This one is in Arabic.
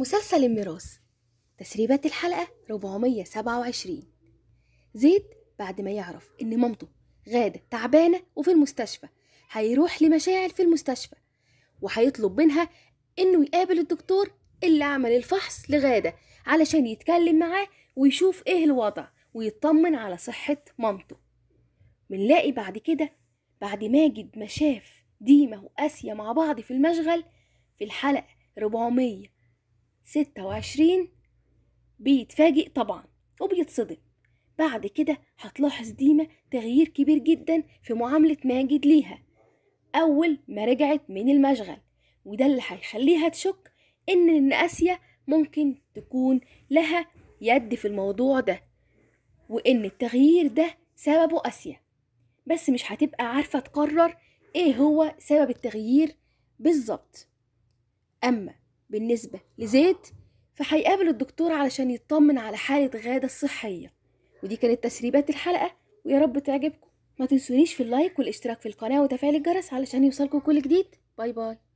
مسلسل الميراث تسريبات الحلقة 427 زيد بعد ما يعرف إن مامته غادة تعبانة وفي المستشفى هيروح لمشاعل في المستشفى وهيطلب منها إنه يقابل الدكتور اللي عمل الفحص لغادة علشان يتكلم معاه ويشوف إيه الوضع ويطمن على صحة مامته بنلاقي بعد كده بعد ماجد ما شاف ديما وآسيا مع بعض في المشغل في الحلقة 400 ستة وعشرين بيتفاجئ طبعا وبيتصدم بعد كده هتلاحظ ديما تغيير كبير جدا في معاملة ماجد ليها أول ما رجعت من المشغل وده اللي هيخليها تشك إن إن آسيا ممكن تكون لها يد في الموضوع ده وإن التغيير ده سببه آسيا بس مش هتبقى عارفة تقرر إيه هو سبب التغيير بالظبط أما بالنسبة لزيد فهيقابل الدكتور علشان يطمن على حالة غادة الصحية ودي كانت تسريبات الحلقة ويا رب تعجبكم ما تنسونيش في اللايك والاشتراك في القناة وتفعيل الجرس علشان يوصلكم كل جديد باي باي